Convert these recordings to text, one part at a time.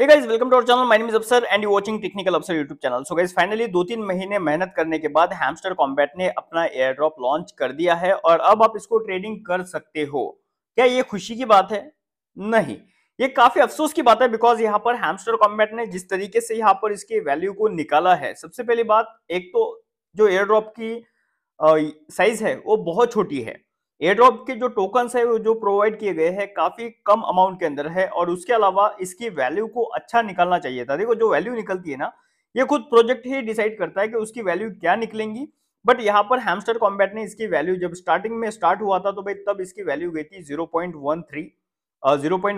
welcome to channel my name is Afsar and you watching technical Afsar YouTube channel so guys finally दो तीन महीने मेहनत करने के बाद हैमस्टर कॉम्बैट ने अपना एयर ड्रॉप लॉन्च कर दिया है और अब आप इसको ट्रेडिंग कर सकते हो क्या ये खुशी की बात है नहीं ये काफी अफसोस की बात है बिकॉज यहाँ पर हैमस्टर कॉम्बैट ने जिस तरीके से यहाँ पर इसके वैल्यू को निकाला है सबसे पहली बात एक तो जो एयर ड्रॉप की साइज है वो बहुत छोटी है एयरड्रॉप के जो टोकन्स है वो जो प्रोवाइड किए गए हैं काफी कम अमाउंट के अंदर है और उसके अलावा इसकी वैल्यू को अच्छा निकालना चाहिए था देखो जो वैल्यू निकलती है ना ये खुद प्रोजेक्ट ही डिसाइड करता है कि उसकी वैल्यू क्या निकलेंगी बट यहाँ पर हैमस्टर कॉम्बैट ने इसकी वैल्यू जब स्टार्टिंग में स्टार्ट हुआ था तो भाई तब इसकी वैल्यू गई थी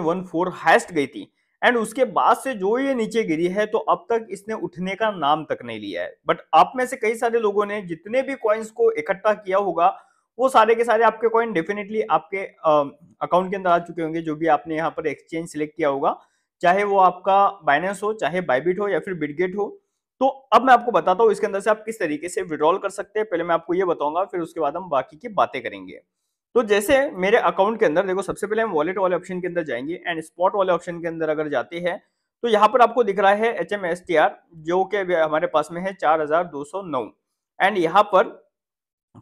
वन फोर हाइस्ट गई थी एंड उसके बाद से जो ये नीचे गिरी है तो अब तक इसने उठने का नाम तक नहीं लिया है बट आप में से कई सारे लोगों ने जितने भी कॉइन्स को इकट्ठा किया होगा वो सारे के सारे आपके कॉइन डेफिनेटली आपके अकाउंट के अंदर आ चुके होंगे जो भी आपने यहाँ पर एक्सचेंज सिलेक्ट किया होगा चाहे वो आपका बाइनेंस हो चाहे बाइबिट हो या फिर बिटगेट हो तो अब मैं आपको बताता हूँ इसके अंदर से आप किस तरीके से विड्रॉल कर सकते हैं पहले मैं आपको ये बताऊंगा फिर उसके बाद हम बाकी की बातें करेंगे तो जैसे मेरे अकाउंट के अंदर देखो सबसे पहले हम वॉलेट वाले ऑप्शन के अंदर जाएंगे एंड स्पॉट वाले ऑप्शन के अंदर अगर जाते हैं तो यहाँ पर आपको दिख रहा है H M S T R जो कि हमारे पास में है चार हजार दो सौ नौ एंड यहाँ पर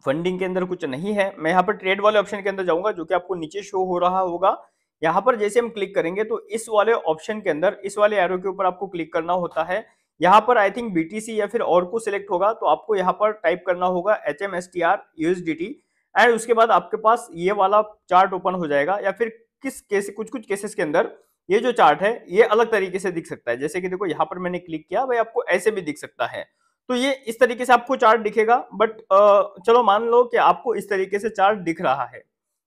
फंडिंग के अंदर कुछ नहीं है मैं यहाँ पर ट्रेड वाले ऑप्शन के अंदर जाऊंगा जो कि आपको नीचे शो हो रहा होगा यहाँ पर जैसे हम क्लिक करेंगे तो इस वाले ऑप्शन के अंदर इस वाले एरो के ऊपर आपको क्लिक करना होता है यहाँ पर आई थिंक बीटीसी या फिर और को सिलेक्ट होगा तो आपको यहाँ पर टाइप करना होगा एच एम एंड उसके बाद आपके पास ये वाला चार्ट ओपन हो जाएगा या फिर किस केस कुछ कुछ केसेस के अंदर ये जो चार्ट है ये अलग तरीके से दिख सकता है जैसे कि देखो यहाँ पर मैंने क्लिक किया भाई आपको ऐसे भी दिख सकता है तो ये इस तरीके से आपको चार्ट दिखेगा बट चलो मान लो कि आपको इस तरीके से चार्ट दिख रहा है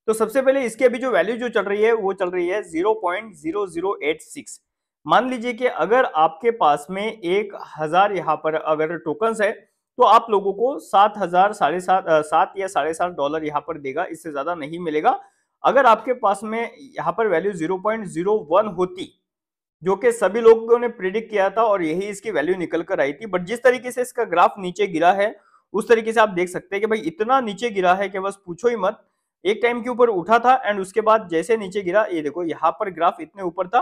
तो सबसे पहले इसके अभी जो वैल्यू जो चल रही है वो चल रही है zero zero zero point eight six मान लीजिए कि अगर आपके पास में एक हजार यहाँ पर अगर टोकन्स है तो आप लोगों को सात हजार साढ़े सात सात या साढ़े सात डॉलर यहाँ पर देगा इससे ज्यादा नहीं मिलेगा अगर आपके पास में यहाँ पर वैल्यू वन होती जो कि सभी लोगों ने प्रिडिक्ट किया था और यही इसकी वैल्यू निकल कर आई थी बट जिस तरीके से इसका ग्राफ नीचे गिरा है उस तरीके से आप देख सकते हैं कि भाई इतना नीचे गिरा है कि बस पूछो ही मत एक टाइम के ऊपर उठा था एंड उसके बाद जैसे नीचे गिरा ये देखो यहाँ पर ग्राफ इतने ऊपर था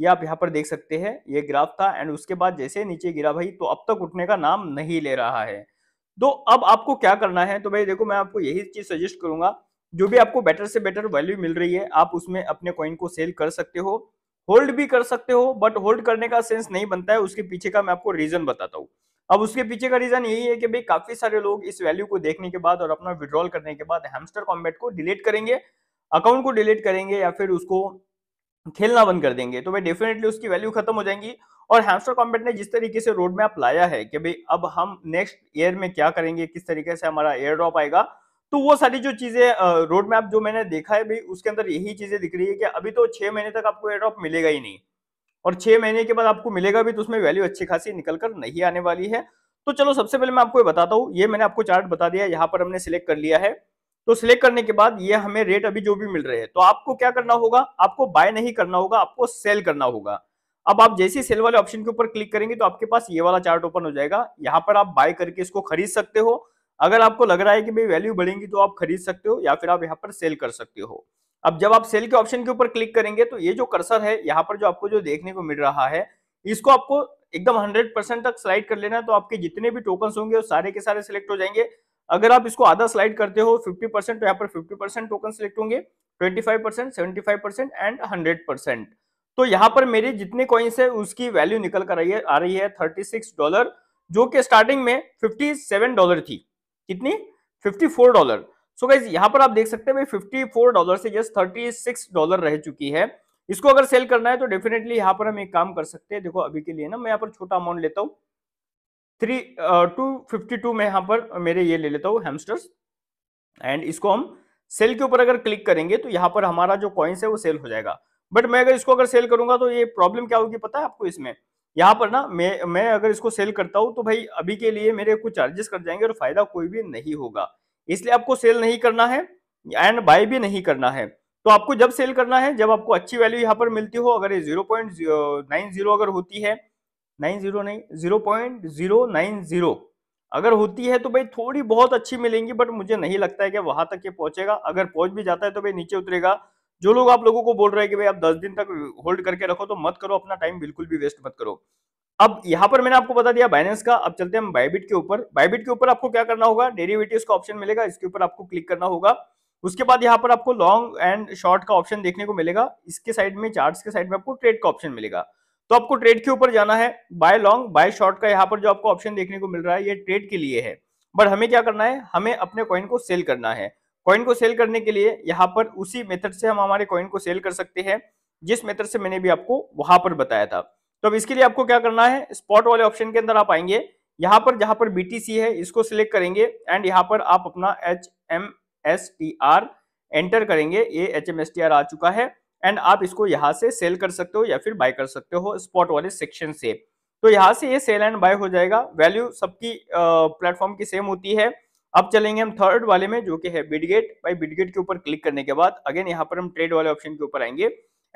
ये आप यहाँ पर देख सकते हैं ये ग्राफ था एंड उसके बाद जैसे नीचे गिरा भाई तो अब तक उठने का नाम नहीं ले रहा है तो अब आपको क्या करना है तो भाई देखो मैं आपको यही चीज सजेस्ट करूंगा जो भी आपको बेटर से बेटर वैल्यू मिल रही है आप उसमें अपने कॉइन को सेल कर सकते हो होल्ड भी कर सकते हो बट होल्ड करने का सेंस नहीं बनता है उसके पीछे का मैं आपको रीजन बताता हूँ अब उसके पीछे का रीजन यही है कि भाई काफी सारे लोग इस वैल्यू को देखने के बाद और अपना विड्रॉल करने के बाद हेमस्टर कॉम्बेट को डिलीट करेंगे अकाउंट को डिलीट करेंगे या फिर उसको खेलना बंद कर देंगे तो भाई डेफिनेटली उसकी वैल्यू खत्म हो जाएंगी और हेमस्टर कॉम्बेट ने जिस तरीके से रोड मैप लाया है कि भाई अब हम नेक्स्ट ईयर में क्या करेंगे किस तरीके से हमारा एयर ड्रॉप आएगा तो वो सारी जो चीजें रोड मैप जो मैंने देखा है भाई उसके अंदर यही चीजें दिख रही है कि अभी तो छह महीने तक आपको एयरड्रॉप मिलेगा ही नहीं और छह महीने के बाद आपको मिलेगा भी तो उसमें वैल्यू अच्छी खासी निकल कर नहीं आने वाली है तो चलो सबसे पहले मैं आपको ये बताता हूँ ये मैंने आपको चार्ट बता दिया यहाँ पर हमने सिलेक्ट कर लिया है तो सिलेक्ट करने के बाद ये हमें रेट अभी जो भी मिल रहे हैं तो आपको क्या करना होगा आपको बाय नहीं करना होगा आपको सेल करना होगा अब आप जैसे सेल वाले ऑप्शन के ऊपर क्लिक करेंगे तो आपके पास ये वाला चार्ट ओपन हो जाएगा यहाँ पर आप बाय करके इसको खरीद सकते हो अगर आपको लग रहा है कि भाई वैल्यू बढ़ेंगी तो आप खरीद सकते हो या फिर आप यहाँ पर सेल कर सकते हो अब जब आप सेल के ऑप्शन के ऊपर क्लिक करेंगे तो ये जो कर्सर है यहाँ पर जो आपको जो देखने को मिल रहा है इसको आपको एकदम 100% तक स्लाइड कर लेना है तो आपके जितने भी टोकन होंगे वो सारे के सारे सिलेक्ट हो जाएंगे अगर आप इसको आधा स्लाइड करते हो 50% तो यहाँ पर 50% टोकन सिलेक्ट होंगे 25%, परसेंट एंड परसेंट तो यहाँ पर मेरे जितने कॉइन्स है उसकी वैल्यू निकल कर आ रही है थर्टी सिक्स डॉलर जो कि स्टार्टिंग में फिफ्टी सेवन डॉलर थी कितनी 54 डॉलर सो गाइज यहां पर आप देख सकते हैं भाई 54 डॉलर से जस्ट 36 डॉलर रह चुकी है इसको अगर सेल करना है तो डेफिनेटली यहाँ पर हम एक काम कर सकते हैं देखो अभी के लिए ना मैं यहाँ पर छोटा अमाउंट लेता हूँ थ्री टू फिफ्टी टू में यहाँ पर मेरे ये ले लेता हूँ हेमस्टर्स एंड इसको हम सेल के ऊपर अगर क्लिक करेंगे तो यहाँ पर हमारा जो कॉइन्स है वो सेल हो जाएगा बट मैं अगर इसको अगर सेल करूंगा तो ये प्रॉब्लम क्या होगी पता है आपको इसमें यहाँ पर ना मैं मैं अगर इसको सेल करता हूँ तो भाई अभी के लिए मेरे कुछ चार्जेस कट जाएंगे और फायदा कोई भी नहीं होगा इसलिए आपको सेल नहीं करना है एंड बाय भी नहीं करना है तो आपको जब सेल करना है जब आपको अच्छी वैल्यू यहाँ पर मिलती हो अगर ये जीरो पॉइंट नाइन जीरो अगर होती है नाइन जीरो नहीं zero point zero nine zero अगर होती है तो भाई थोड़ी बहुत अच्छी मिलेंगी बट मुझे नहीं लगता है कि वहां तक ये पहुंचेगा अगर पहुंच भी जाता है तो भाई नीचे उतरेगा जो लोग आप लोगों को बोल रहे हैं कि भाई आप दस दिन तक होल्ड करके रखो तो मत करो अपना टाइम बिल्कुल भी वेस्ट मत करो अब यहाँ पर मैंने आपको बता दिया बाइनेंस का अब चलते हैं हम बाइबिट के ऊपर बाइबिट के ऊपर आपको क्या करना होगा डेरिवेटिव्स का ऑप्शन मिलेगा इसके ऊपर आपको क्लिक करना होगा उसके बाद यहाँ पर आपको लॉन्ग एंड शॉर्ट का ऑप्शन देखने को मिलेगा इसके साइड में चार्ट के साइड में आपको ट्रेड का ऑप्शन मिलेगा तो आपको ट्रेड के ऊपर जाना है बाय लॉन्ग बाय शॉर्ट का यहाँ पर जो आपको ऑप्शन देखने को मिल रहा है ये ट्रेड के लिए है बट हमें क्या करना है हमें अपने कॉइन को सेल करना है कॉइन को सेल करने के लिए यहाँ पर उसी मेथड से हम हमारे कॉइन को सेल कर सकते हैं जिस मेथड से मैंने भी आपको वहां पर बताया था तो अब इसके लिए आपको क्या करना है स्पॉट वाले ऑप्शन के अंदर आप आएंगे यहाँ पर जहां पर बीटीसी है इसको सिलेक्ट करेंगे एंड यहाँ पर आप अपना H M S T R enter करेंगे ये H M S T R आ चुका है एंड आप इसको यहाँ से सेल कर सकते हो या फिर बाय कर सकते हो स्पॉट वाले सेक्शन से तो यहाँ से ये सेल एंड बाय हो जाएगा वैल्यू सबकी प्लेटफॉर्म की सेम होती है अब चलेंगे हम थर्ड वाले में जो कि है बिडगेट भाई बिडगेट के ऊपर क्लिक करने के बाद अगेन यहाँ पर हम ट्रेड वाले ऑप्शन के ऊपर आएंगे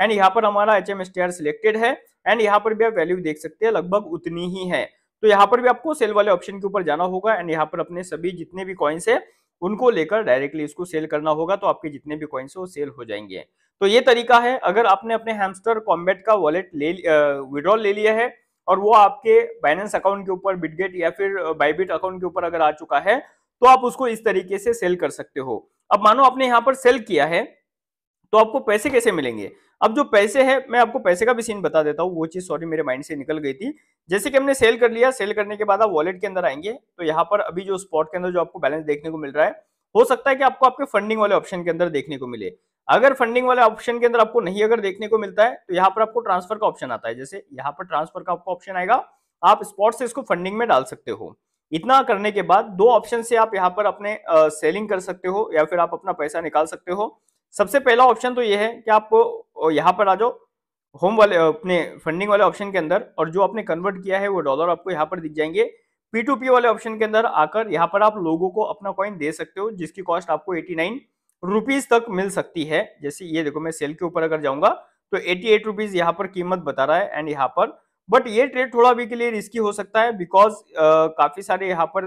एंड यहाँ पर हमारा एच एम सिलेक्टेड है एंड यहाँ पर भी आप वैल्यू देख सकते हैं लगभग उतनी ही है तो यहाँ पर भी आपको सेल वाले ऑप्शन के ऊपर जाना होगा एंड यहाँ पर अपने सभी जितने भी कॉइन्स है उनको लेकर डायरेक्टली इसको सेल करना होगा तो आपके जितने भी कॉइन्स है वो सेल हो जाएंगे तो ये तरीका है अगर आपने अपने हैमस्टर कॉम्बेट का वॉलेट ले विड्रॉल ले लिया है और वो आपके बाइनेंस अकाउंट के ऊपर बिटगेट या फिर बाईबिट अकाउंट के ऊपर अगर आ चुका है तो आप उसको इस तरीके से सेल कर सकते हो अब मानो आपने यहाँ पर सेल किया है तो आपको पैसे कैसे मिलेंगे अब जो पैसे है मैं आपको पैसे का भी सीन बता देता हूँ वो चीज़ सॉरी मेरे माइंड से निकल गई थी जैसे कि हमने सेल कर लिया सेल करने के बाद आप वॉलेट के अंदर आएंगे तो यहाँ पर अभी जो स्पॉट के अंदर जो आपको बैलेंस देखने को मिल रहा है हो सकता है कि आपको आपके फंडिंग वाले ऑप्शन के अंदर देखने को मिले अगर फंडिंग वाले ऑप्शन के अंदर आपको नहीं अगर देखने को मिलता है तो यहाँ पर आपको ट्रांसफर का ऑप्शन आता है जैसे यहाँ पर ट्रांसफर का आपको ऑप्शन आएगा आप स्पॉट से इसको फंडिंग में डाल सकते हो इतना करने के बाद दो ऑप्शन से आप यहाँ पर अपने सेलिंग कर सकते हो या फिर आप अपना पैसा निकाल सकते हो सबसे पहला ऑप्शन तो ये है कि आप यहाँ पर आ जाओ होम वाले अपने फंडिंग वाले ऑप्शन के अंदर और जो आपने कन्वर्ट किया है वो डॉलर आपको यहाँ पर दिख जाएंगे पी टू पी वाले ऑप्शन के अंदर आकर यहाँ पर आप लोगों को अपना कॉइन दे सकते हो जिसकी कॉस्ट आपको एटी नाइन रुपीज तक मिल सकती है जैसे ये देखो मैं सेल के ऊपर अगर जाऊंगा तो एटी एट रुपीज यहाँ पर कीमत बता रहा है एंड यहाँ पर बट ये ट्रेड थोड़ा अभी के लिए रिस्की हो सकता है बिकॉज काफी सारे यहाँ पर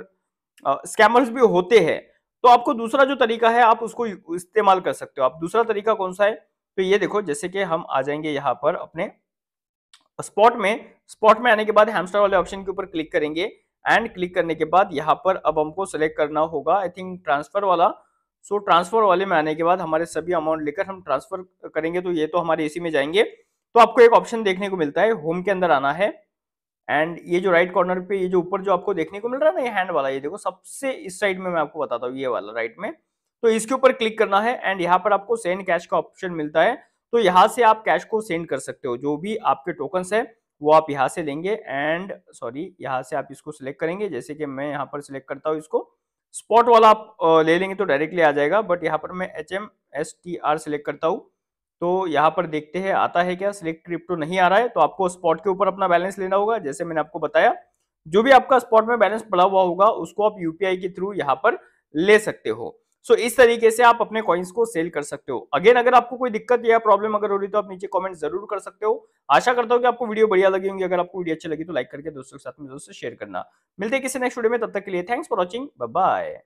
स्कैमर्स भी होते हैं तो आपको दूसरा जो तरीका है आप उसको इस्तेमाल कर सकते हो आप दूसरा तरीका कौन सा है तो ये देखो जैसे कि हम आ जाएंगे यहाँ पर अपने स्पॉट में स्पॉट में आने के बाद हैमस्टर वाले ऑप्शन के ऊपर क्लिक करेंगे एंड क्लिक करने के बाद यहाँ पर अब हमको सेलेक्ट करना होगा आई थिंक ट्रांसफर वाला सो so, ट्रांसफर वाले में आने के बाद हमारे सभी अमाउंट लेकर हम ट्रांसफर करेंगे तो ये तो हमारे इसी में जाएंगे तो आपको एक ऑप्शन देखने को मिलता है होम के अंदर आना है एंड ये जो राइट कॉर्नर पे ये जो ऊपर जो आपको देखने को मिल रहा है ना ये हैंड वाला ये देखो सबसे इस साइड में मैं आपको बताता हूँ ये वाला राइट में तो इसके ऊपर क्लिक करना है एंड यहाँ पर आपको सेंड कैश का ऑप्शन मिलता है तो यहाँ से आप कैश को सेंड कर सकते हो जो भी आपके टोकन्स है वो आप यहाँ से लेंगे एंड सॉरी यहाँ से आप इसको सिलेक्ट करेंगे जैसे कि मैं यहाँ पर सिलेक्ट करता हूँ इसको स्पॉट वाला आप ले लेंगे तो डायरेक्टली आ जाएगा बट यहाँ पर मैं H M S T R select करता हूँ तो यहाँ पर देखते हैं आता है क्या सिलेक्ट क्रिप्टो नहीं आ रहा है तो आपको स्पॉट के ऊपर अपना बैलेंस लेना होगा जैसे मैंने आपको बताया जो भी आपका स्पॉट में बैलेंस पड़ा हुआ होगा उसको आप यूपीआई के थ्रू यहाँ पर ले सकते हो सो so, इस तरीके से आप अपने कॉइन्स को सेल कर सकते हो अगेन अगर आपको कोई दिक्कत या प्रॉब्लम अगर हो रही तो आप नीचे कमेंट जरूर कर सकते हो आशा करता हूँ कि आपको वीडियो बढ़िया लगी होंगी अगर आपको वीडियो अच्छी लगी तो लाइक करके दोस्तों के साथ में दोस्तों शेयर करना मिलते हैं किसी नेक्स्ट वीडियो में तब तक के लिए थैंक्स फॉर वॉचिंग बाय